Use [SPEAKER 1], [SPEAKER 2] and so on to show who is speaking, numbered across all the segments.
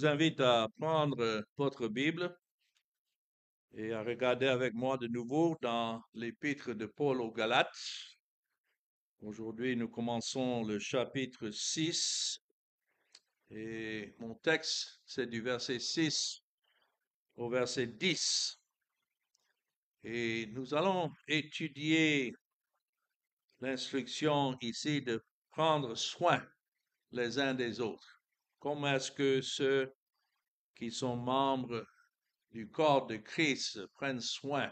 [SPEAKER 1] vous invite à prendre euh, votre Bible et à regarder avec moi de nouveau dans l'épître de Paul aux Galates. Aujourd'hui, nous commençons le chapitre 6 et mon texte, c'est du verset 6 au verset 10. Et nous allons étudier l'instruction ici de prendre soin les uns des autres. Comment est-ce que ceux qui sont membres du corps de Christ prennent soin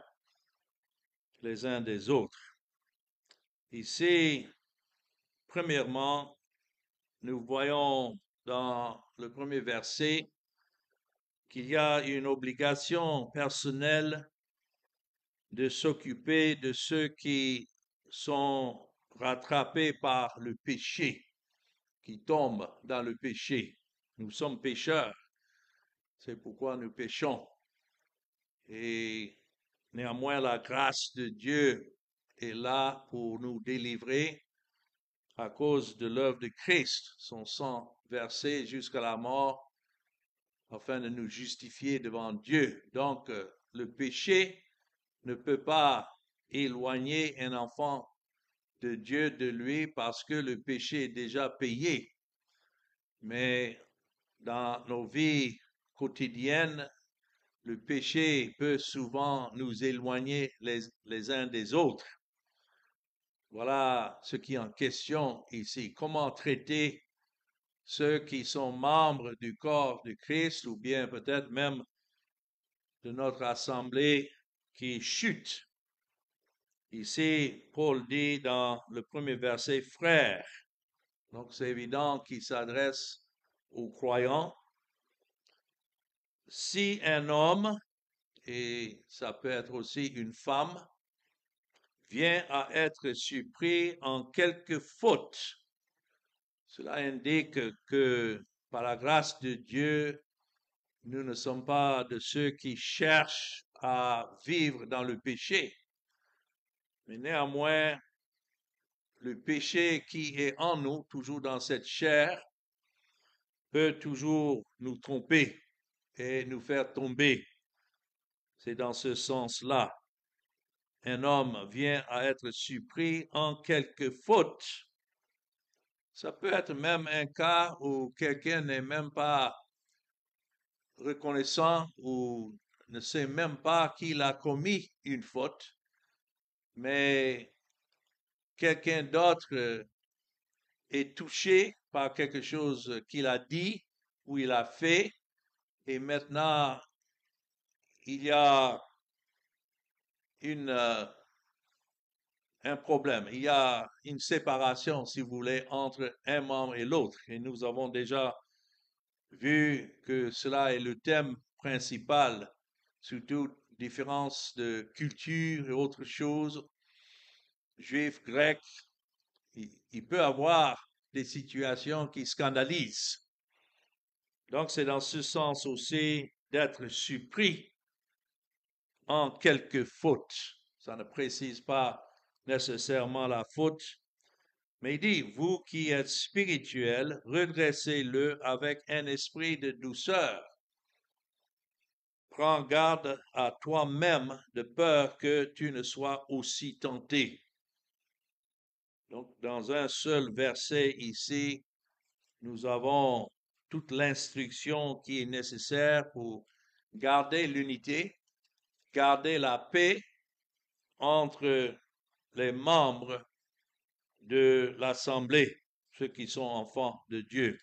[SPEAKER 1] les uns des autres? Ici, premièrement, nous voyons dans le premier verset qu'il y a une obligation personnelle de s'occuper de ceux qui sont rattrapés par le péché, qui tombent dans le péché. Nous sommes pécheurs. C'est pourquoi nous péchons. Et néanmoins, la grâce de Dieu est là pour nous délivrer à cause de l'œuvre de Christ, son sang versé jusqu'à la mort, afin de nous justifier devant Dieu. Donc, euh, le péché ne peut pas éloigner un enfant de Dieu de lui parce que le péché est déjà payé. Mais dans nos vies quotidiennes, le péché peut souvent nous éloigner les, uns des autres. Voilà ce qui est en question ici. Comment traiter ceux qui sont membres du corps du Christ ou bien peut-être même de notre assemblée qui chute. Ici, Paul dit dans le premier verset, frère. Donc c'est évident qu'il s'adresse aux croyants, si un homme, et ça peut être aussi une femme, vient à être surpris en quelque faute, cela indique que par la grâce de Dieu, nous ne sommes pas de ceux qui cherchent à vivre dans le péché. Mais néanmoins, le péché qui est en nous, toujours dans cette chair, peut toujours nous tromper et nous faire tomber. C'est dans ce sens-là. Un homme vient à être surpris en quelque faute. Ça peut être même un cas où quelqu'un n'est même pas reconnaissant ou ne sait même pas qu'il a commis une faute, mais quelqu'un d'autre euh, est touché par quelque chose qu'il a dit ou il a fait, et maintenant il y a une, euh, un problème, il y a une séparation, si vous voulez, entre un membre et l'autre. Et nous avons déjà vu que cela est le thème principal, surtout différence de culture et autres choses, juifs, grecs, il, peut avoir des situations qui scandalisent. Donc c'est dans ce sens aussi d'être surpris en quelque faute. Ça ne précise pas nécessairement la faute, mais il dit, vous qui êtes spirituel, redressez-le avec un esprit de douceur. Prends garde à toi-même de peur que tu ne sois aussi tenté. Donc, dans un seul verset ici, nous avons toute l'instruction qui est nécessaire pour garder l'unité, garder la paix entre les membres de l'Assemblée, ceux qui sont enfants de Dieu.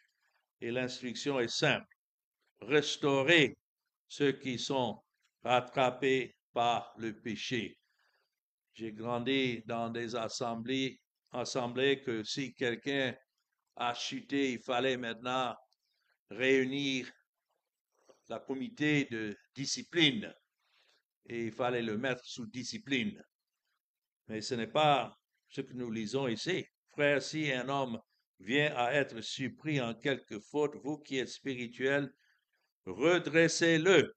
[SPEAKER 1] Et l'instruction est simple. Restaurer ceux qui sont rattrapés par le péché. J'ai grandi dans des assemblées semblait que si quelqu'un a chuté, il fallait maintenant réunir la comité de discipline et il fallait le mettre sous discipline. Mais ce n'est pas ce que nous lisons ici. Frère, si un homme vient à être surpris en quelque faute, vous qui êtes spirituel, redressez-le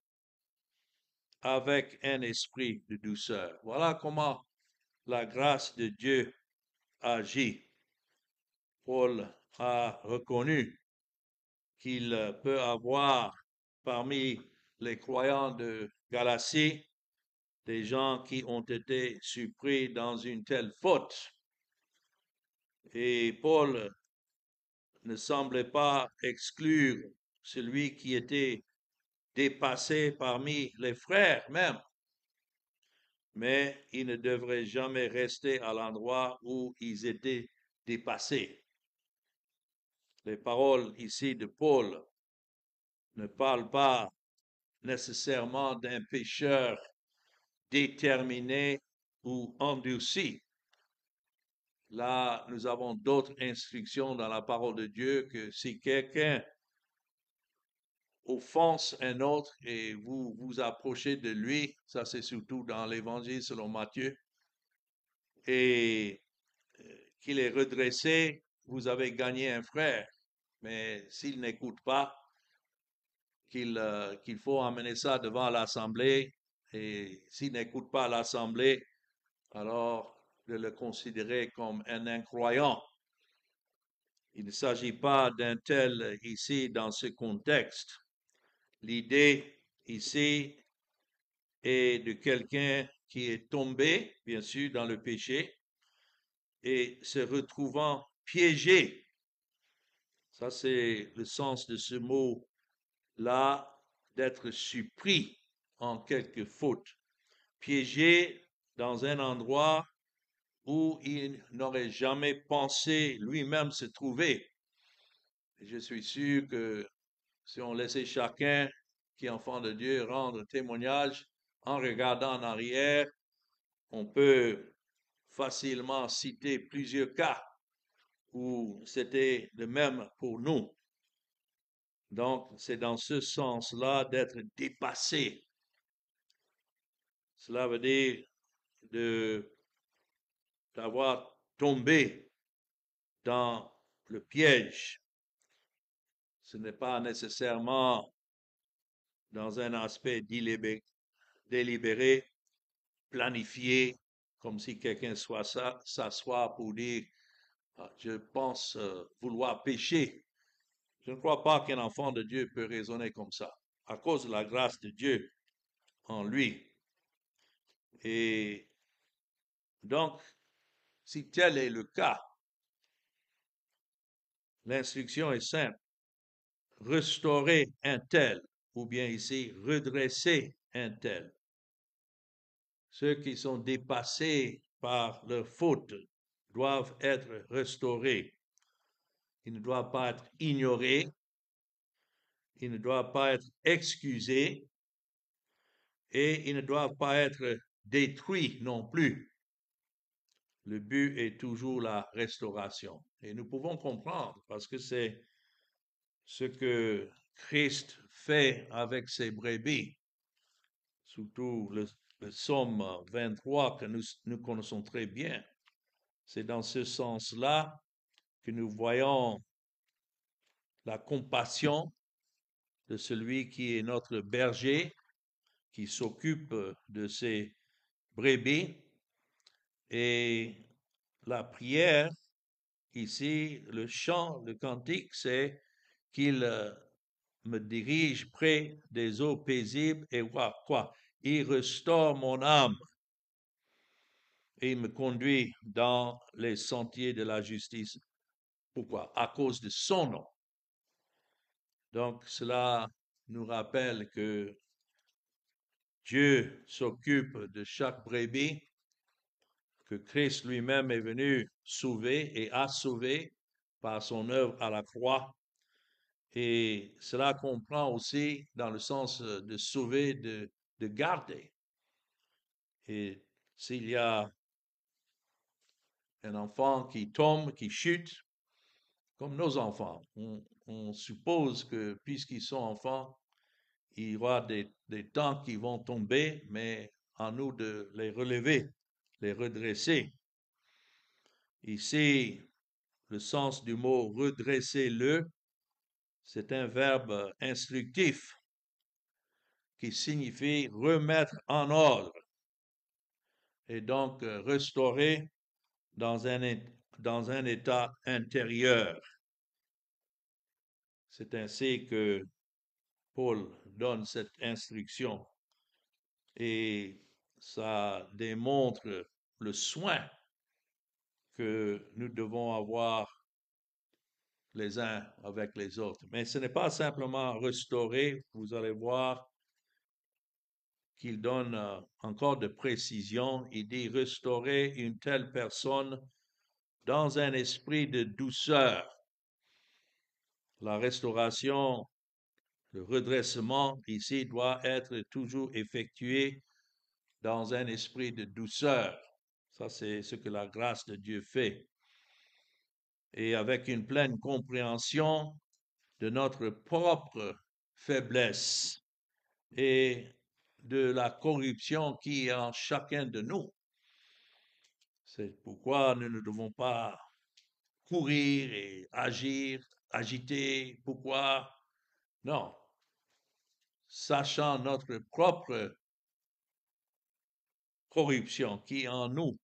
[SPEAKER 1] avec un esprit de douceur. Voilà comment la grâce de Dieu agit. Paul a reconnu qu'il peut avoir parmi les croyants de Galatie des gens qui ont été surpris dans une telle faute. Et Paul ne semblait pas exclure celui qui était dépassé parmi les frères même mais ils ne devraient jamais rester à l'endroit où ils étaient dépassés. Les paroles ici de Paul ne parlent pas nécessairement d'un pécheur déterminé ou endurci. Là, nous avons d'autres instructions dans la parole de Dieu que si quelqu'un offense un autre et vous vous approchez de lui, ça c'est surtout dans l'évangile selon Matthieu, et euh, qu'il est redressé, vous avez gagné un frère. Mais s'il n'écoute pas, euh, qu'il faut amener ça devant l'Assemblée. Et s'il n'écoute pas l'Assemblée, alors de le considérer comme un incroyant. Il ne s'agit pas d'un tel ici dans ce contexte. L'idée ici est de quelqu'un qui est tombé, bien sûr, dans le péché et se retrouvant piégé. Ça, c'est le sens de ce mot-là, d'être surpris en quelque faute, piégé dans un endroit où il n'aurait jamais pensé lui-même se trouver. Je suis sûr que si on laissait chacun qui est enfant de Dieu rendre témoignage en regardant en arrière, on peut facilement citer plusieurs cas où c'était le même pour nous. Donc, c'est dans ce sens-là d'être dépassé. Cela veut dire de d'avoir tombé dans le piège ce n'est pas nécessairement dans un aspect délibéré, planifié, comme si quelqu'un s'assoit pour dire ah, je pense euh, vouloir pécher. Je ne crois pas qu'un enfant de Dieu peut raisonner comme ça, à cause de la grâce de Dieu en lui. Et donc, si tel est le cas, l'instruction est simple restaurer un tel, ou bien ici, redresser un tel. Ceux qui sont dépassés par leur faute doivent être restaurés. Ils ne doivent pas être ignorés. Ils ne doivent pas être excusés. Et ils ne doivent pas être détruits non plus. Le but est toujours la restauration. Et nous pouvons comprendre parce que c'est ce que Christ fait avec ses brebis, surtout le, somme 23 que nous, nous connaissons très bien. C'est dans ce sens-là que nous voyons la compassion de celui qui est notre berger, qui s'occupe de ses brebis. Et la prière, ici, le chant, le cantique, c'est qu'il euh, me dirige près des eaux paisibles et quoi, quoi il restaure mon âme et il me conduit dans les sentiers de la justice. Pourquoi À cause de son nom. Donc cela nous rappelle que Dieu s'occupe de chaque brebis, que Christ lui-même est venu sauver et a sauvé par son œuvre à la croix et cela comprend aussi dans le sens euh, de sauver, de, de garder. Et s'il y a un enfant qui tombe, qui chute, comme nos enfants, on, suppose que puisqu'ils sont enfants, il y aura des, des temps qui vont tomber, mais à nous de les relever, les redresser. Ici, le sens du mot redresser-le c'est un verbe instructif qui signifie remettre en ordre et donc euh, restaurer dans un, dans un état intérieur. C'est ainsi que Paul donne cette instruction et ça démontre le soin que nous devons avoir les uns avec les autres. Mais ce n'est pas simplement restaurer, vous allez voir qu'il donne euh, encore de précision, il dit restaurer une telle personne dans un esprit de douceur. La restauration, le redressement ici doit être toujours effectué dans un esprit de douceur. Ça, c'est ce que la grâce de Dieu fait et avec une pleine compréhension de notre propre faiblesse et de la corruption qui est en chacun de nous. C'est pourquoi nous ne devons pas courir et agir, agiter. Pourquoi Non. Sachant notre propre corruption qui est en nous,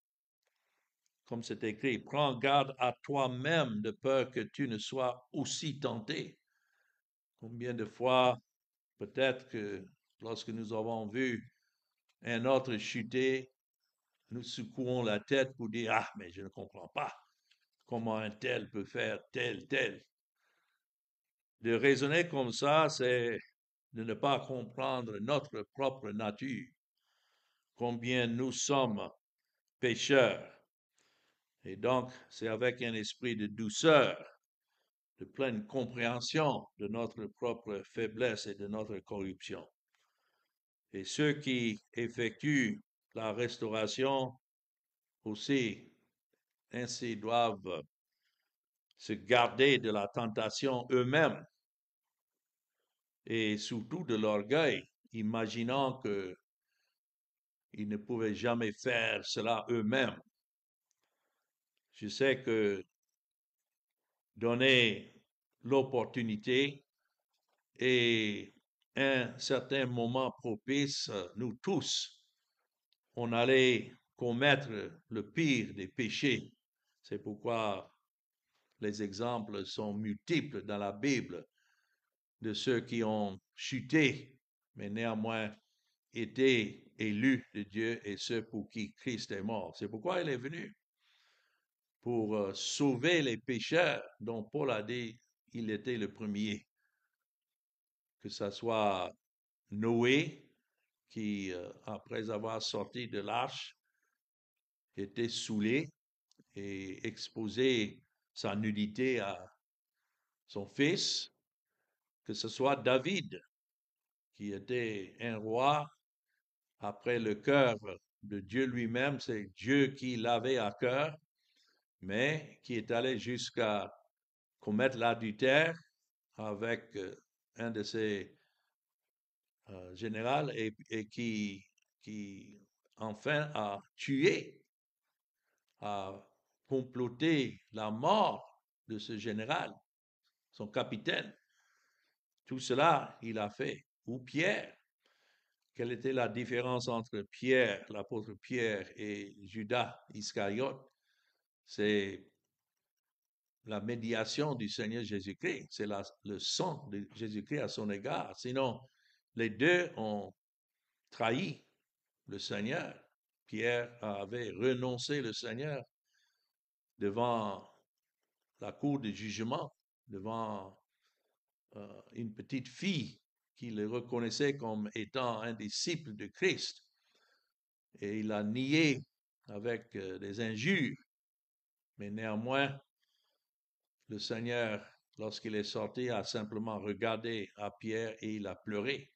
[SPEAKER 1] comme c'est écrit, prends garde à toi-même de peur que tu ne sois aussi tenté. Combien de fois, peut-être que lorsque nous avons vu un autre chuter, nous secouons la tête pour dire, ah, mais je ne comprends pas comment un tel peut faire tel, tel. De raisonner comme ça, c'est de ne pas comprendre notre propre nature, combien nous sommes pécheurs et donc, c'est avec un esprit de douceur, de pleine compréhension de notre propre faiblesse et de notre corruption. Et ceux qui effectuent la restauration aussi, ainsi doivent se garder de la tentation eux-mêmes et surtout de l'orgueil, imaginant qu'ils ne pouvaient jamais faire cela eux-mêmes je sais que donner l'opportunité et un certain moment propice, euh, nous tous, on allait commettre le pire des péchés. C'est pourquoi les exemples sont multiples dans la Bible de ceux qui ont chuté, mais néanmoins étaient élus de Dieu et ceux pour qui Christ est mort. C'est pourquoi il est venu pour sauver les pécheurs dont Paul a dit il était le premier. Que ce soit Noé, qui, après avoir sorti de l'arche, était saoulé et exposé sa nudité à son fils, que ce soit David, qui était un roi après le cœur de Dieu lui-même, c'est Dieu qui l'avait à cœur, mais qui est allé jusqu'à commettre l'adultère avec euh, un de ses euh, généraux et, et, qui, qui enfin a tué, a comploté la mort de ce général, son capitaine. Tout cela, il a fait. Ou Pierre. Quelle était la différence entre Pierre, l'apôtre Pierre, et Judas Iscariote c'est la médiation du Seigneur Jésus-Christ, c'est le sang de Jésus-Christ à son égard. Sinon, les deux ont trahi le Seigneur. Pierre avait renoncé le Seigneur devant la cour de jugement, devant euh, une petite fille qui le reconnaissait comme étant un disciple de Christ. Et il a nié avec euh, des injures mais néanmoins, le Seigneur, lorsqu'il est sorti, a simplement regardé à Pierre et il a pleuré.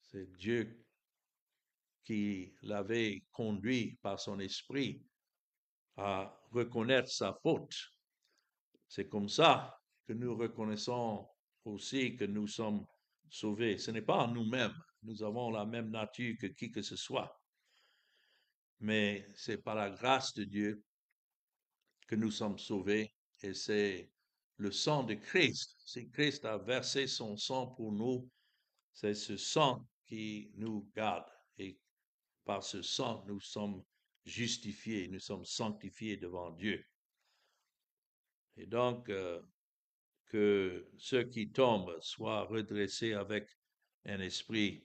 [SPEAKER 1] C'est Dieu qui l'avait conduit par son esprit à reconnaître sa faute. C'est comme ça que nous reconnaissons aussi que nous sommes sauvés. Ce n'est pas nous-mêmes. Nous avons la même nature que qui que ce soit. Mais c'est par la grâce de Dieu que nous sommes sauvés et c'est le sang de Christ. Si Christ a versé son sang pour nous, c'est ce sang qui nous garde et par ce sang nous sommes justifiés, nous sommes sanctifiés devant Dieu. Et donc, euh, que ceux qui tombent soient redressés avec un esprit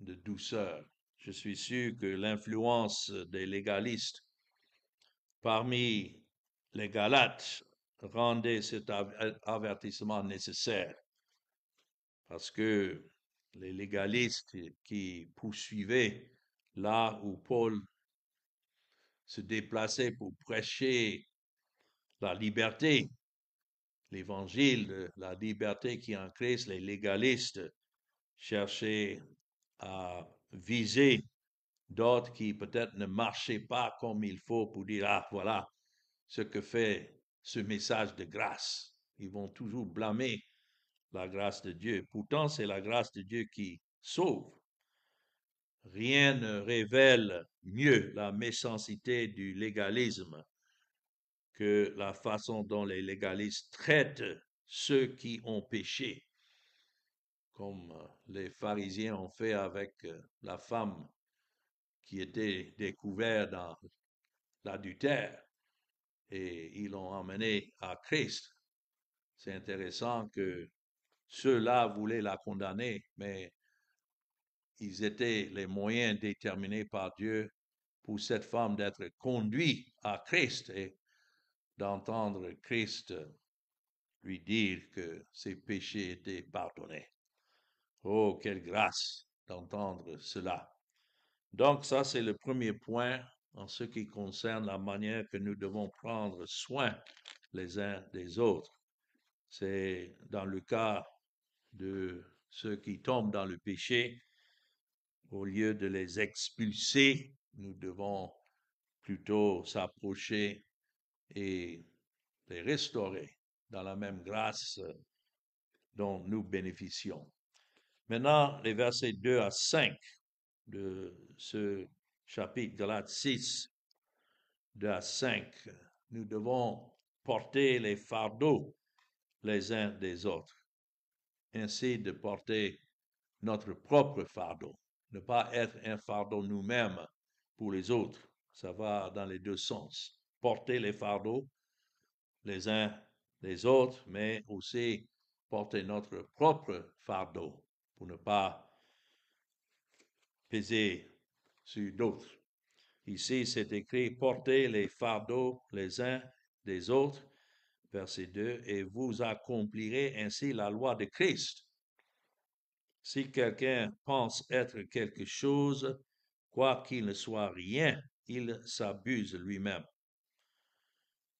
[SPEAKER 1] de douceur. Je suis sûr que l'influence des légalistes parmi les Galates rendait cet euh, avertissement nécessaire parce que les légalistes qui poursuivaient là où Paul se déplaçait pour prêcher la liberté, l'évangile de la liberté qui en Christ, les légalistes cherchaient à viser d'autres qui peut-être ne marchaient pas comme il faut pour dire, ah voilà ce que fait ce message de grâce. Ils vont toujours blâmer la grâce de Dieu. Pourtant, c'est la grâce de Dieu qui sauve. Rien ne révèle mieux la méchanceté du légalisme que la façon dont les légalistes traitent ceux qui ont péché, comme les pharisiens ont fait avec euh, la femme qui était découvert dans la l'adultère et ils l'ont emmené à Christ. C'est intéressant que ceux-là voulaient la condamner, mais ils étaient les moyens déterminés par Dieu pour cette femme d'être conduite à Christ et d'entendre Christ lui dire que ses péchés étaient pardonnés. Oh, quelle grâce d'entendre cela. Donc ça, c'est le premier point en ce qui concerne la manière que nous devons prendre soin les uns des autres. C'est dans le cas de ceux qui tombent dans le péché, au lieu de les expulser, nous devons plutôt s'approcher et les restaurer dans la même grâce dont nous bénéficions. Maintenant, les versets 2 à 5 de ce chapitre la 6, de à 5. Nous devons porter les fardeaux les uns des autres, ainsi de porter notre propre fardeau, ne pas être un fardeau nous-mêmes pour les autres. Ça va dans les deux sens. Porter les fardeaux les uns des autres, mais aussi porter notre propre fardeau pour ne pas peser sur d'autres. Ici, c'est écrit, portez les fardeaux les uns des autres, verset 2, et vous accomplirez ainsi la loi de Christ. Si quelqu'un pense être quelque chose, quoi qu'il ne soit rien, il s'abuse lui-même.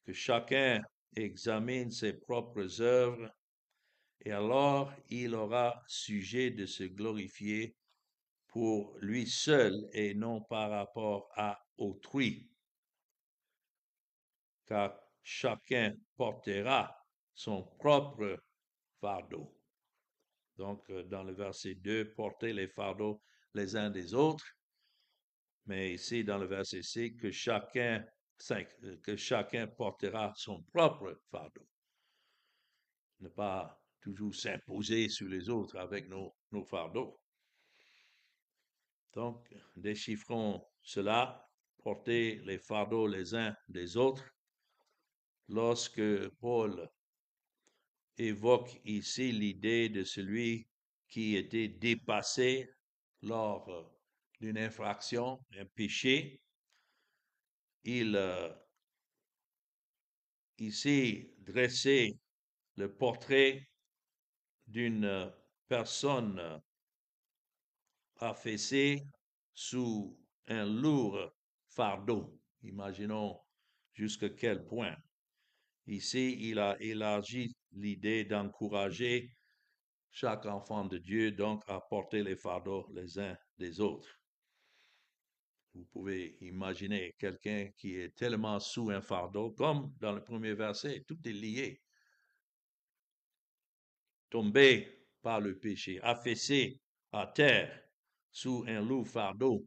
[SPEAKER 1] Que chacun examine ses propres œuvres, et alors il aura sujet de se glorifier pour lui seul et non par rapport à autrui. Car chacun portera son propre fardeau. Donc, euh, dans le verset 2, porter les fardeaux les uns des autres. Mais ici, dans le verset 6, que chacun, 5, euh, que chacun portera son propre fardeau. Ne pas toujours s'imposer sur les autres avec nos, nos fardeaux. Donc, déchiffrons cela, porter les fardeaux les uns des autres. Lorsque Paul évoque ici l'idée de celui qui était dépassé lors d'une infraction, un péché, il euh, ici dressait le portrait d'une personne affaissé sous un lourd fardeau. Imaginons jusqu'à quel point. Ici, il a élargi l'idée d'encourager chaque enfant de Dieu donc à porter les fardeaux les uns des autres. Vous pouvez imaginer quelqu'un qui est tellement sous un fardeau, comme dans le premier verset, tout est lié. Tombé par le péché, affaissé à terre, sous un lourd fardeau.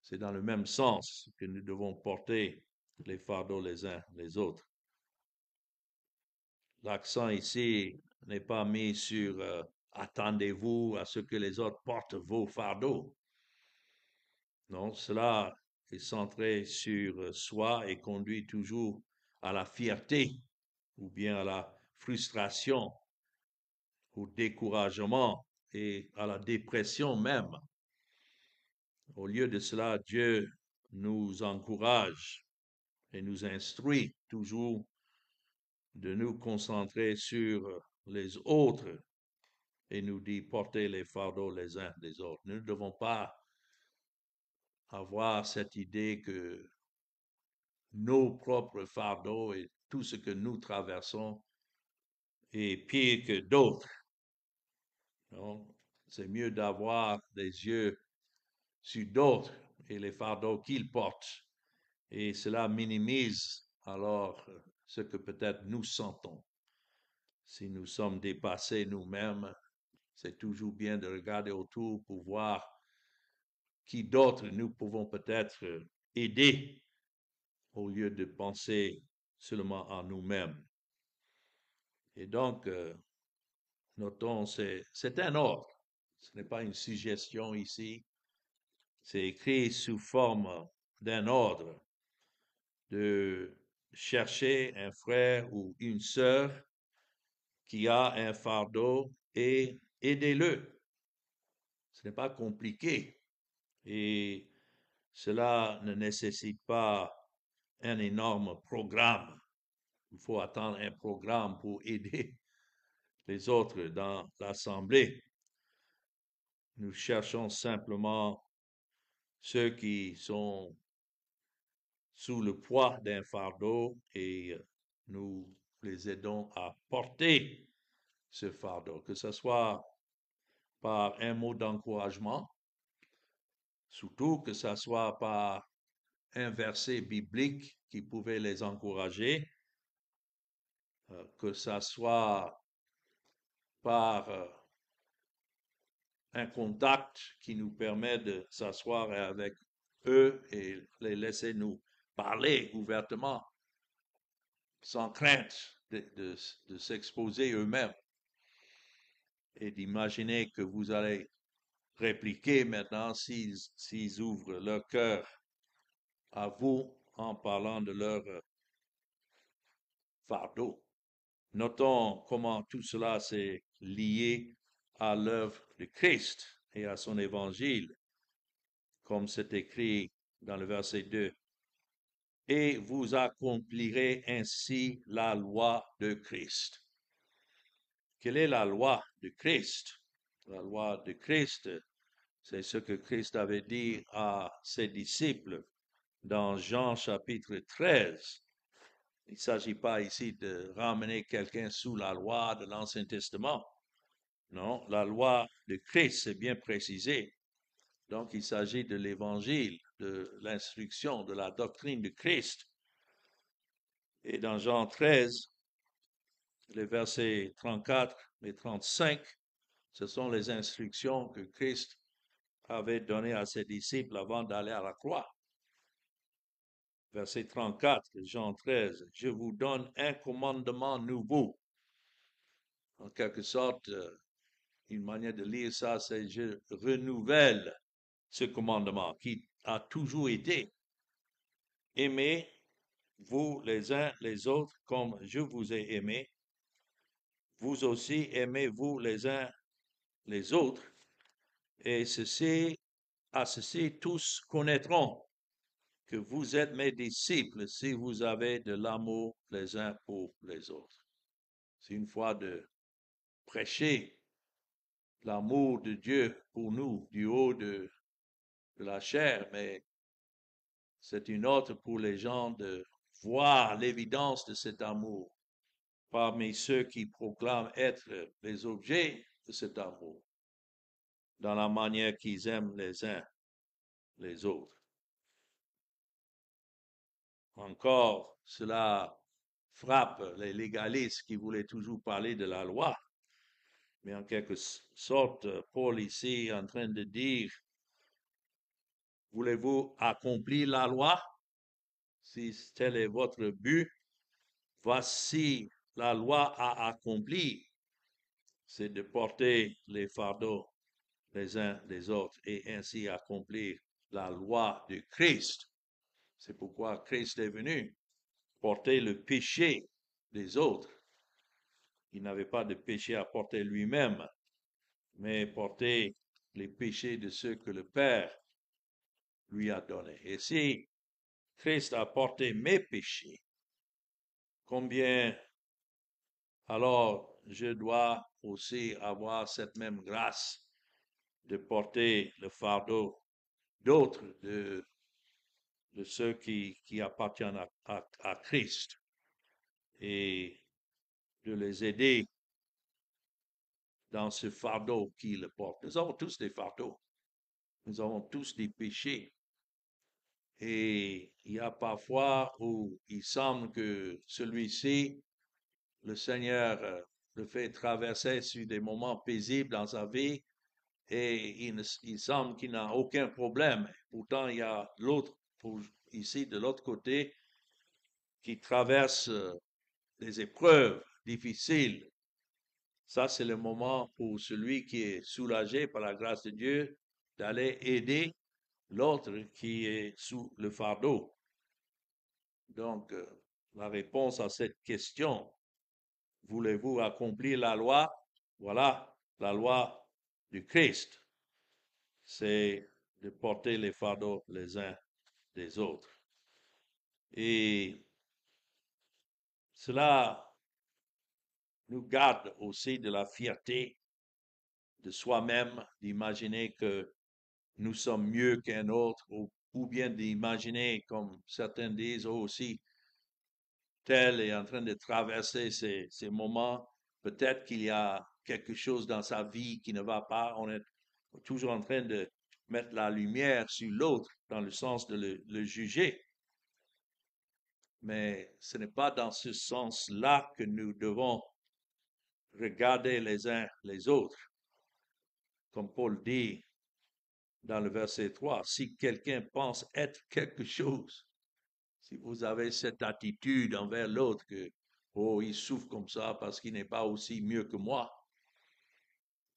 [SPEAKER 1] C'est dans le même sens que nous devons porter les fardeaux les uns les autres. L'accent ici n'est pas mis sur euh, attendez-vous à ce que les autres portent vos fardeaux. Non, cela est centré sur euh, soi et conduit toujours à la fierté ou bien à la frustration, au découragement et à la dépression même. Au lieu de cela, Dieu nous encourage et nous instruit toujours de nous concentrer sur les autres et nous dit porter les fardeaux les uns des autres. Nous ne devons pas avoir cette idée que nos propres fardeaux et tout ce que nous traversons est pire que d'autres. C'est mieux d'avoir des yeux sur d'autres et les fardeaux qu'ils portent. Et cela minimise alors euh, ce que peut-être nous sentons. Si nous sommes dépassés nous-mêmes, c'est toujours bien de regarder autour pour voir qui d'autre nous pouvons peut-être euh, aider au lieu de penser seulement à nous-mêmes. Et donc, euh, Notons, c'est un ordre. Ce n'est pas une suggestion ici. C'est écrit sous forme d'un ordre de chercher un frère ou une sœur qui a un fardeau et aidez-le. Ce n'est pas compliqué et cela ne nécessite pas un énorme programme. Il faut attendre un programme pour aider les autres dans l'Assemblée. Nous cherchons simplement ceux qui sont sous le poids d'un fardeau et euh, nous les aidons à porter ce fardeau, que ce soit par un mot d'encouragement, surtout que ce soit par un verset biblique qui pouvait les encourager, euh, que ce soit par euh, un contact qui nous permet de s'asseoir avec eux et les laisser nous parler ouvertement, sans crainte de, s'exposer eux-mêmes et d'imaginer que vous allez répliquer maintenant s'ils ouvrent leur cœur à vous en parlant de leur euh, fardeau. Notons comment tout cela s'est lié à l'œuvre de Christ et à son évangile, comme c'est écrit dans le verset 2. Et vous accomplirez ainsi la loi de Christ. Quelle est la loi de Christ? La loi de Christ, c'est ce que Christ avait dit à ses disciples dans Jean chapitre 13 il ne s'agit pas ici de ramener quelqu'un sous la loi de l'Ancien Testament. Non, la loi de Christ c'est bien précisée. Donc il s'agit de l'évangile, de l'instruction, de la doctrine de Christ. Et dans Jean 13, les versets 34 et 35, ce sont les instructions que Christ avait données à ses disciples avant d'aller à la croix verset 34, Jean 13, je vous donne un commandement nouveau. En quelque sorte, euh, une manière de lire ça, c'est je renouvelle ce commandement qui a toujours été. Aimez vous les uns les autres comme je vous ai aimé. Vous aussi aimez-vous les uns les autres. Et ceci, à ceci tous connaîtront que vous êtes mes disciples si vous avez de l'amour les uns pour les autres. C'est une fois de prêcher l'amour de Dieu pour nous du haut de, la chair, mais c'est une autre pour les gens de voir l'évidence de cet amour parmi ceux qui proclament être les objets de cet amour, dans la manière qu'ils aiment les uns les autres. Encore, cela frappe les légalistes qui voulaient toujours parler de la loi. Mais en quelque sorte, euh, Paul ici est en train de dire, voulez-vous accomplir la loi? Si tel est votre but, voici la loi à accomplir, c'est de porter les fardeaux les uns des autres et ainsi accomplir la loi du Christ. C'est pourquoi Christ est venu porter le péché des autres. Il n'avait pas de péché à porter lui-même, mais porter les péchés de ceux que le Père lui a donnés. Et si Christ a porté mes péchés, combien alors je dois aussi avoir cette même grâce de porter le fardeau d'autres, de de ceux qui, qui appartiennent à, Christ et de les aider dans ce fardeau qu'ils portent. Nous avons tous des fardeaux. Nous avons tous des péchés. Et il y a parfois où il semble que celui-ci, le Seigneur euh, le fait traverser sur des moments paisibles dans sa vie et il, il semble qu'il n'a aucun problème. Pourtant, il y a l'autre ici de l'autre côté, qui traverse des euh, épreuves difficiles. Ça, c'est le moment pour celui qui est soulagé par la grâce de Dieu d'aller aider l'autre qui est sous le fardeau. Donc, euh, la réponse à cette question, voulez-vous accomplir la loi? Voilà la loi du Christ. C'est de porter les fardeaux les uns des autres. Et cela nous garde aussi de la fierté de soi-même, d'imaginer que nous sommes mieux qu'un autre, ou, bien d'imaginer, comme certains disent aussi, oh, tel est en train de traverser ces, ces moments, peut-être qu'il y a quelque chose dans sa vie qui ne va pas, on est toujours en train de mettre la lumière sur l'autre dans le sens de le, juger. Mais ce n'est pas dans ce sens-là que nous devons regarder les uns les autres. Comme Paul dit dans le verset 3, si quelqu'un pense être quelque chose, si vous avez cette attitude envers l'autre que, oh, il souffre comme ça parce qu'il n'est pas aussi mieux que moi,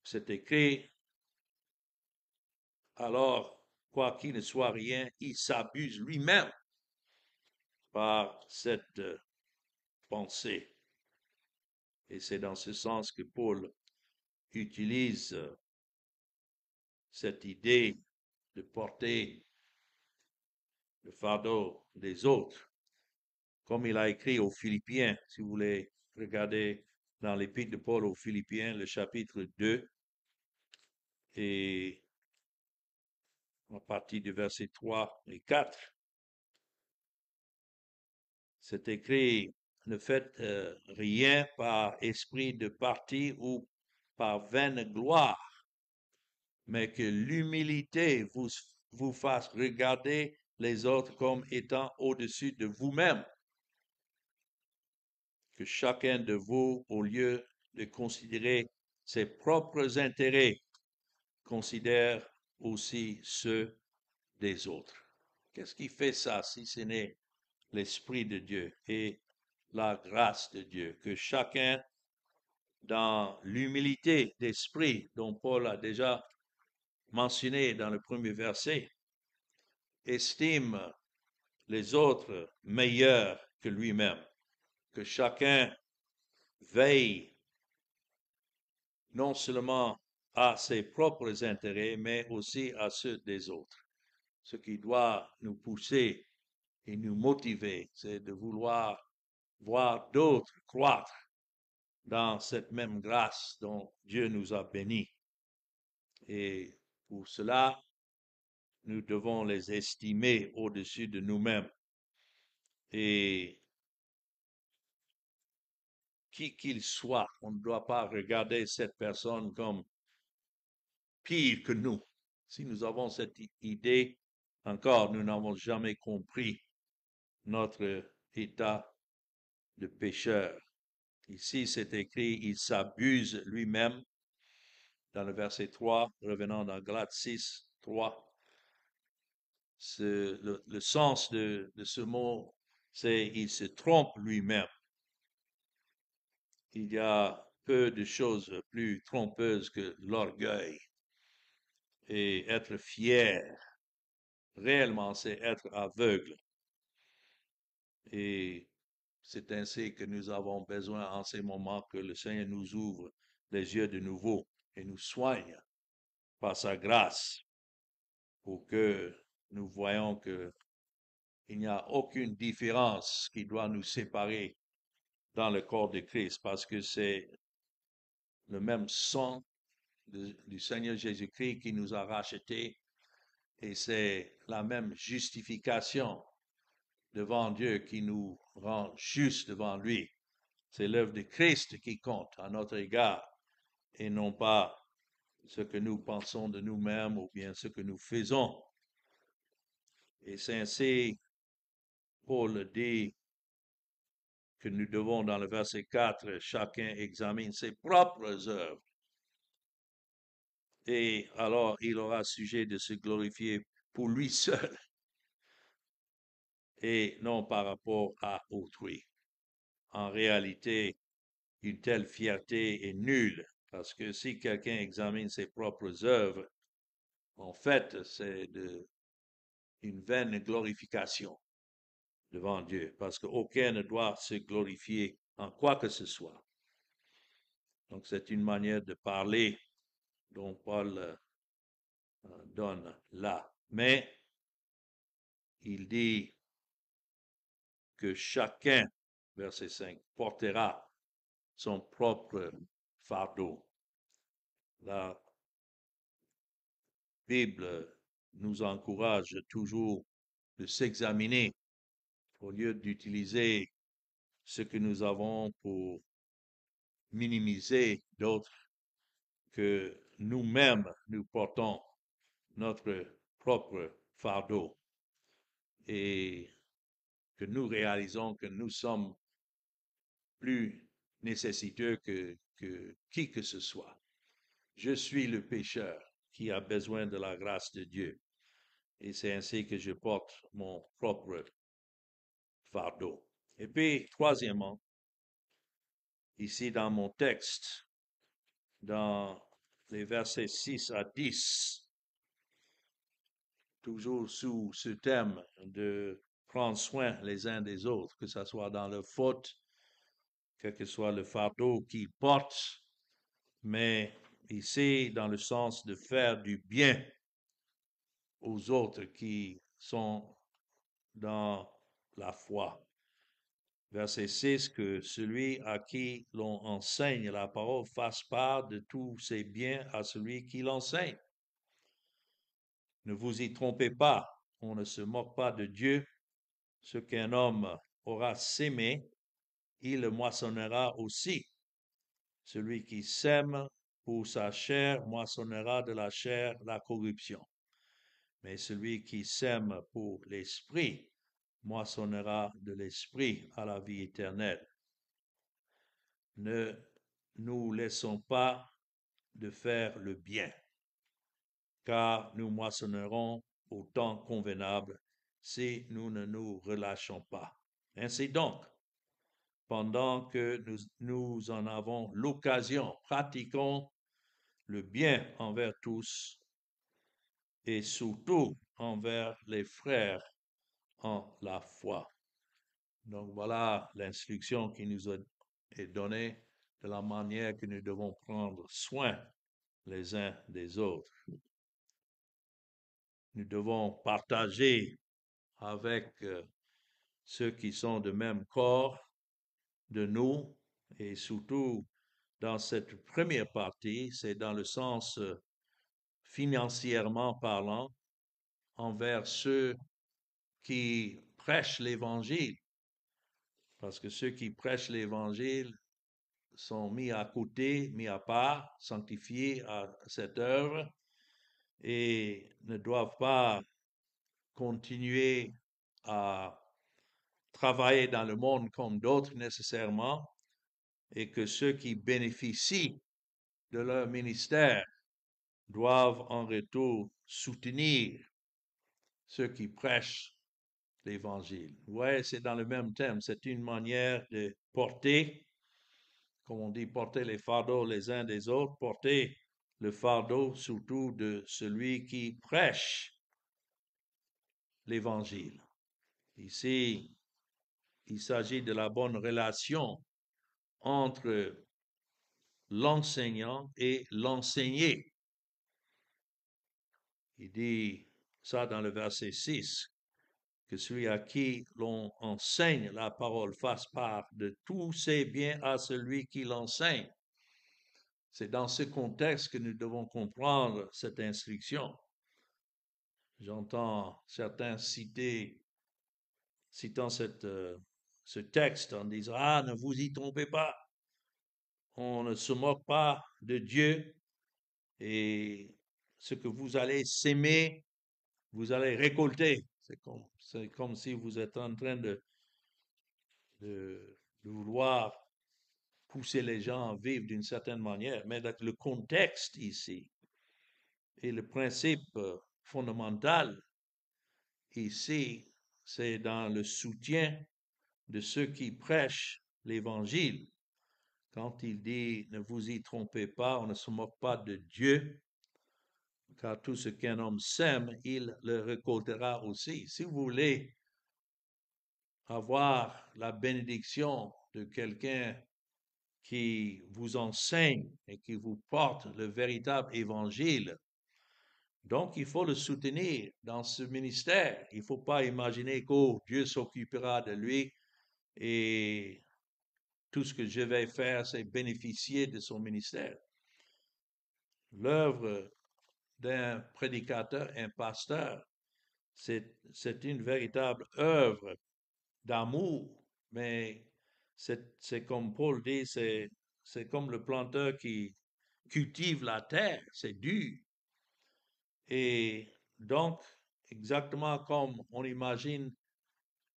[SPEAKER 1] c'est écrit alors, quoi qu'il ne soit rien, il s'abuse lui-même par cette euh, pensée. Et c'est dans ce sens que Paul utilise euh, cette idée de porter le fardeau des autres, comme il a écrit aux Philippiens, si vous voulez regarder dans l'épître de Paul aux Philippiens, le chapitre 2, et en partie du verset 3 et 4, c'est écrit, ne faites euh, rien par esprit de parti ou par vaine gloire, mais que l'humilité vous, vous fasse regarder les autres comme étant au-dessus de vous-même. Que chacun de vous, au lieu de considérer ses propres intérêts, considère aussi ceux des autres. Qu'est-ce qui fait ça si ce n'est l'Esprit de Dieu et la grâce de Dieu, que chacun, dans l'humilité d'esprit dont Paul a déjà mentionné dans le premier verset, estime les autres meilleurs que lui-même, que chacun veille non seulement à ses propres intérêts, mais aussi à ceux des autres. Ce qui doit nous pousser et nous motiver, c'est de vouloir voir d'autres croître dans cette même grâce dont Dieu nous a bénis. Et pour cela, nous devons les estimer au-dessus de nous-mêmes. Et qui qu'il soit, on ne doit pas regarder cette personne comme pire que nous. Si nous avons cette idée, encore nous n'avons jamais compris notre état de pécheur. Ici, c'est écrit, il s'abuse lui-même. Dans le verset 3, revenant dans Galate 6, 3, le, sens de ce mot, c'est il se trompe lui-même. Il y a peu de choses plus trompeuses que l'orgueil et être fier. Réellement, c'est être aveugle. Et c'est ainsi que nous avons besoin en ces moments que le Seigneur nous ouvre les yeux de nouveau et nous soigne par sa grâce pour que nous voyons que il n'y a aucune différence qui doit nous séparer dans le corps de Christ parce que c'est le même sang du Seigneur Jésus-Christ qui nous a rachetés. Et c'est la même justification devant Dieu qui nous rend juste devant lui. C'est l'œuvre de Christ qui compte à notre égard et non pas ce que nous pensons de nous-mêmes ou bien ce que nous faisons. Et c'est ainsi, Paul dit que nous devons, dans le verset 4, chacun examine ses propres œuvres et alors il aura sujet de se glorifier pour lui seul et non par rapport à autrui. En réalité, une telle fierté est nulle parce que si quelqu'un examine ses propres œuvres, en fait, c'est une vaine glorification devant Dieu, parce qu'aucun ne doit se glorifier en quoi que ce soit. Donc c'est une manière de parler dont Paul euh, euh, donne là. Mais il dit que chacun, verset 5, portera son propre fardeau. La Bible nous encourage toujours de s'examiner au lieu d'utiliser ce que nous avons pour minimiser d'autres que nous-mêmes, nous portons notre propre fardeau et que nous réalisons que nous sommes plus nécessiteux que, que qui que ce soit. Je suis le pécheur qui a besoin de la grâce de Dieu. Et c'est ainsi que je porte mon propre fardeau. Et puis, troisièmement, ici dans mon texte, dans les versets 6 à 10, toujours sous ce thème de prendre soin les uns des autres, que ce soit dans leur faute, quel que soit le fardeau qu'ils portent, mais ici dans le sens de faire du bien aux autres qui sont dans la foi verset 6, que celui à qui l'on enseigne la parole fasse part de tous ses biens à celui qui l'enseigne. Ne vous y trompez pas, on ne se moque pas de Dieu. Ce qu'un homme aura sémé, il le moissonnera aussi. Celui qui sème pour sa chair moissonnera de la chair la corruption. Mais celui qui sème pour l'esprit moissonnera de l'Esprit à la vie éternelle. Ne nous laissons pas de faire le bien, car nous moissonnerons au temps convenable si nous ne nous relâchons pas. Ainsi donc, pendant que nous, nous en avons l'occasion, pratiquons le bien envers tous et surtout envers les frères en la foi. Donc voilà l'instruction qui nous est donnée de la manière que nous devons prendre soin les uns des autres. Nous devons partager avec euh, ceux qui sont de même corps de nous et surtout dans cette première partie, c'est dans le sens euh, financièrement parlant envers ceux qui prêchent l'Évangile, parce que ceux qui prêchent l'Évangile sont mis à côté, mis à part, sanctifiés à cette œuvre et ne doivent pas continuer à travailler dans le monde comme d'autres nécessairement et que ceux qui bénéficient de leur ministère doivent en retour soutenir ceux qui prêchent l'Évangile. Ouais, c'est dans le même thème. C'est une manière de porter, comme on dit, porter les fardeaux les uns des autres, porter le fardeau surtout de celui qui prêche l'Évangile. Ici, il s'agit de la bonne relation entre l'enseignant et l'enseigné. Il dit ça dans le verset 6 que celui à qui l'on enseigne la parole fasse part de tous ses biens à celui qui l'enseigne. C'est dans ce contexte que nous devons comprendre cette instruction. J'entends certains citer, citant cette, euh, ce texte en disant, ah, ne vous y trompez pas, on ne se moque pas de Dieu et ce que vous allez s'aimer, vous allez récolter. C'est comme, si vous êtes en train de, vouloir pousser les gens à vivre d'une certaine manière, mais le contexte ici et le principe euh, fondamental ici, c'est dans le soutien de ceux qui prêchent l'Évangile. Quand il dit ne vous y trompez pas, on ne se moque pas de Dieu, car tout ce qu'un homme sème, il le récoltera aussi. Si vous voulez avoir la bénédiction de quelqu'un qui vous enseigne et qui vous porte le véritable évangile, donc, il faut le soutenir dans ce ministère. Il ne faut pas imaginer que Dieu s'occupera de lui et tout ce que je vais faire, c'est bénéficier de son ministère. L'œuvre d'un prédicateur, un pasteur. C'est une véritable œuvre d'amour, mais c'est comme Paul dit, c'est comme le planteur qui cultive la terre, c'est dur. Et donc, exactement comme on imagine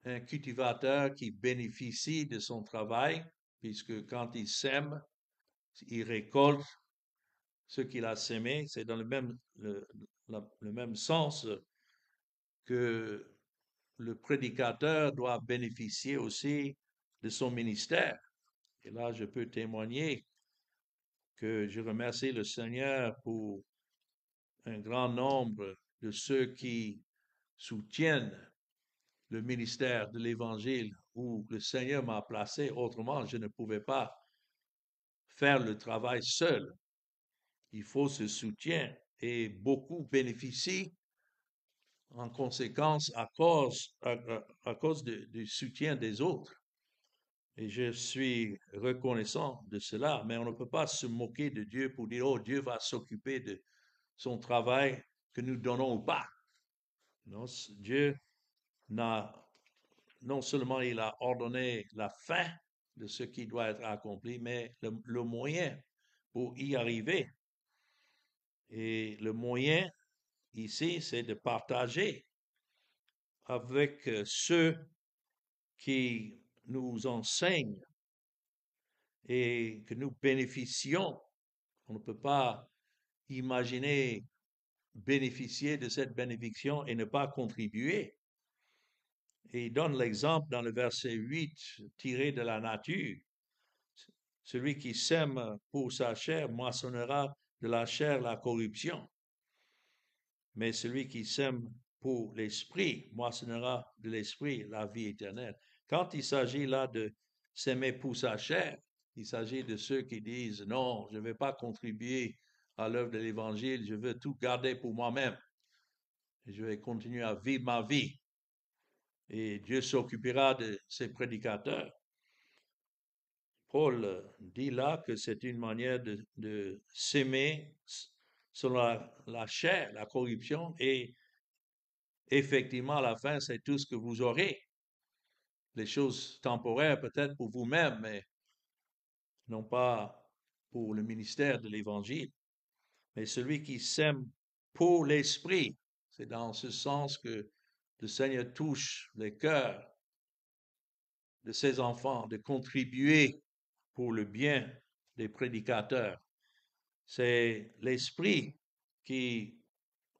[SPEAKER 1] un cultivateur qui bénéficie de son travail, puisque quand il sème, il récolte ce qu'il a semé, c'est dans le même, le même sens que le prédicateur doit bénéficier aussi de son ministère. Et là, je peux témoigner que je remercie le Seigneur pour un grand nombre de ceux qui soutiennent le ministère de l'Évangile où le Seigneur m'a placé. Autrement, je ne pouvais pas faire le travail seul il faut ce soutien et beaucoup bénéficient en conséquence à cause, à, cause du soutien des autres. Et je suis reconnaissant de cela, mais on ne peut pas se moquer de Dieu pour dire, oh, Dieu va s'occuper de son travail que nous donnons ou pas. Non, Dieu n'a, non seulement il a ordonné la fin de ce qui doit être accompli, mais le moyen pour y arriver. Et le moyen ici, c'est de partager avec euh, ceux qui nous enseignent et que nous bénéficions. On ne peut pas imaginer bénéficier de cette bénédiction et ne pas contribuer. Et il donne l'exemple dans le verset 8 tiré de la nature. Celui qui sème pour sa chair moissonnera de la chair la corruption, mais celui qui sème pour l'esprit moissonnera de l'esprit la vie éternelle. Quand il s'agit là de s'aimer pour sa chair, il s'agit de ceux qui disent non, je ne vais pas contribuer à l'œuvre de l'Évangile, je veux tout garder pour moi-même. Je vais continuer à vivre ma vie. Et Dieu s'occupera de ses prédicateurs. Paul dit là que c'est une manière de, s'aimer sur la, la, chair, la corruption, et effectivement, à la fin, c'est tout ce que vous aurez. Les choses temporaires peut-être pour vous-même, mais non pas pour le ministère de l'Évangile. Mais celui qui sème pour l'Esprit, c'est dans ce sens que le Seigneur touche les cœurs de ses enfants, de contribuer pour le bien des prédicateurs. C'est l'esprit qui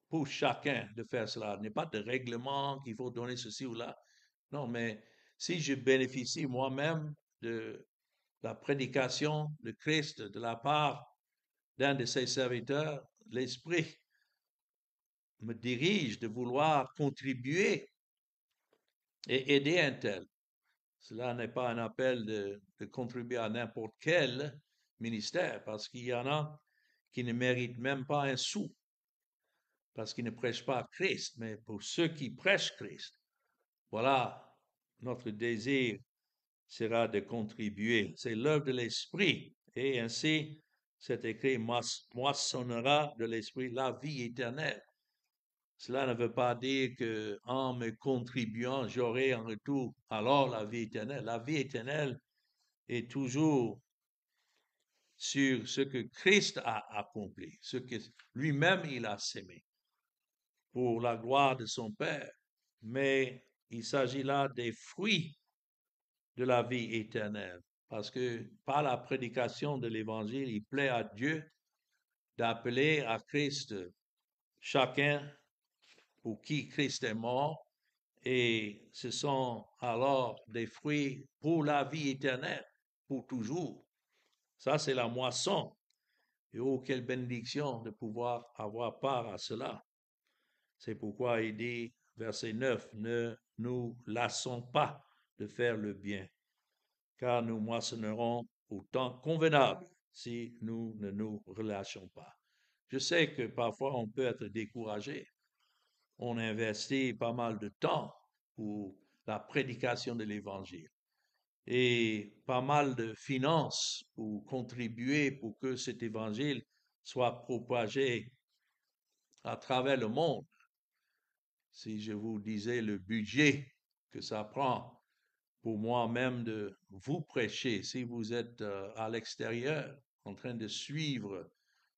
[SPEAKER 1] pousse chacun de faire cela. Il n'y a pas de règlement qu'il faut donner ceci ou là. Non, mais si je bénéficie moi-même de la prédication de Christ de la part d'un de ses serviteurs, l'esprit me dirige de vouloir contribuer et aider un tel. Cela n'est pas un appel de, contribuer à n'importe quel ministère, parce qu'il y en a qui ne méritent même pas un sou, parce qu'ils ne prêchent pas Christ, mais pour ceux qui prêchent Christ, voilà, notre désir sera de contribuer. C'est l'œuvre de l'Esprit, et ainsi, cet écrit, moissonnera de l'Esprit la vie éternelle. Cela ne veut pas dire que en me contribuant, j'aurai en retour alors la vie éternelle. La vie éternelle est toujours sur ce que Christ a accompli, ce que lui-même il a semé pour la gloire de son Père. Mais il s'agit là des fruits de la vie éternelle, parce que par la prédication de l'Évangile, il plaît à Dieu d'appeler à Christ chacun pour qui Christ est mort, et ce sont alors des fruits pour la vie éternelle, pour toujours. Ça, c'est la moisson. Et oh, quelle bénédiction de pouvoir avoir part à cela. C'est pourquoi il dit, verset 9, ne nous lassons pas de faire le bien, car nous moissonnerons au temps convenable si nous ne nous relâchons pas. Je sais que parfois on peut être découragé on investit pas mal de temps pour la prédication de l'Évangile et pas mal de finances pour contribuer pour que cet Évangile soit propagé à travers le monde. Si je vous disais le budget que ça prend pour moi-même de vous prêcher, si vous êtes euh, à l'extérieur en train de suivre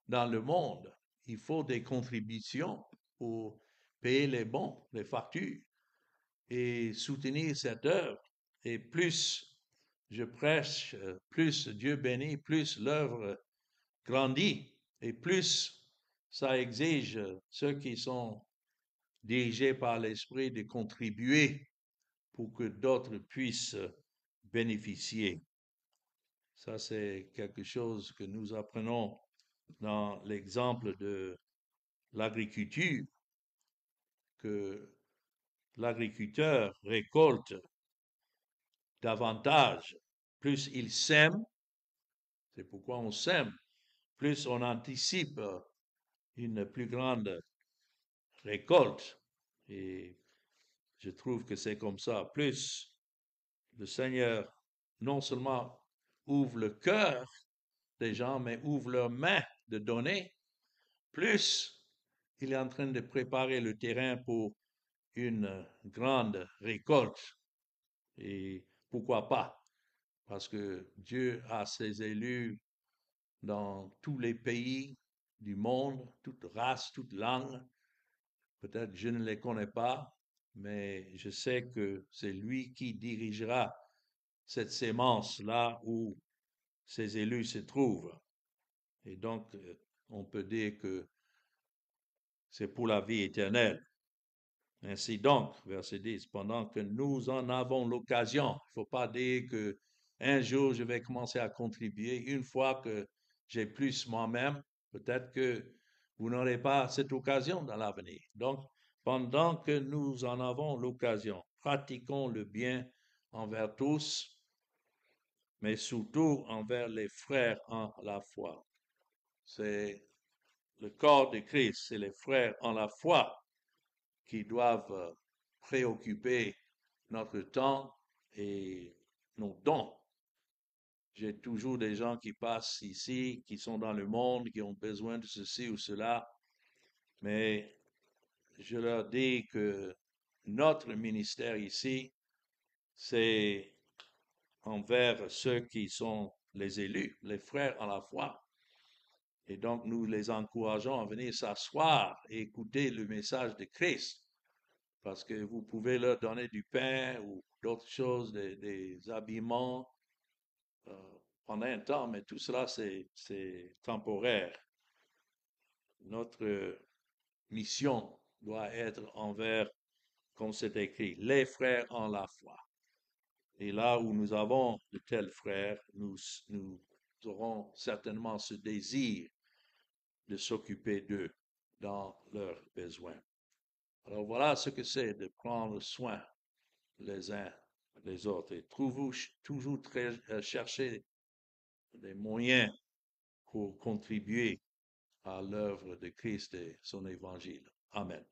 [SPEAKER 1] dans le monde, il faut des contributions pour payer les bons, les factures et soutenir cette œuvre. Et plus je prêche, euh, plus Dieu bénit, plus l'œuvre grandit et plus ça exige ceux qui sont dirigés par l'Esprit de contribuer pour que d'autres puissent bénéficier. Ça, c'est quelque chose que nous apprenons dans l'exemple de l'agriculture que l'agriculteur récolte davantage, plus il sème, c'est pourquoi on sème, plus on anticipe une plus grande récolte. Et je trouve que c'est comme ça. Plus le Seigneur non seulement ouvre le cœur des gens, mais ouvre leurs mains de donner, plus il est en train de préparer le terrain pour une euh, grande récolte. Et pourquoi pas Parce que Dieu a ses élus dans tous les pays du monde, toute race, toute langue. Peut-être je ne les connais pas, mais je sais que c'est lui qui dirigera cette sémence là où ses élus se trouvent. Et donc, euh, on peut dire que c'est pour la vie éternelle. Ainsi donc, verset 10, pendant que nous en avons l'occasion, il ne faut pas dire que un jour je vais commencer à contribuer, une fois que j'ai plus moi-même, peut-être que vous n'aurez pas cette occasion dans l'avenir. Donc, pendant que nous en avons l'occasion, pratiquons le bien envers tous, mais surtout envers les frères en la foi. C'est le corps de Christ c'est les frères en la foi qui doivent euh, préoccuper notre temps et nos dons. J'ai toujours des gens qui passent ici, qui sont dans le monde, qui ont besoin de ceci ou cela, mais je leur dis que notre ministère ici, c'est envers ceux qui sont les élus, les frères en la foi. Et donc, nous les encourageons à venir s'asseoir et écouter le message de Christ, parce que vous pouvez leur donner du pain ou d'autres choses, des, des habillements euh, pendant un temps, mais tout cela, c'est temporaire. Notre mission doit être envers, comme c'est écrit, les frères en la foi. Et là où nous avons de tels frères, nous, nous aurons certainement ce désir de s'occuper d'eux dans leurs besoins. Alors voilà ce que c'est de prendre soin les uns des autres et toujours, toujours euh, chercher des moyens pour contribuer à l'œuvre de Christ et son évangile. Amen.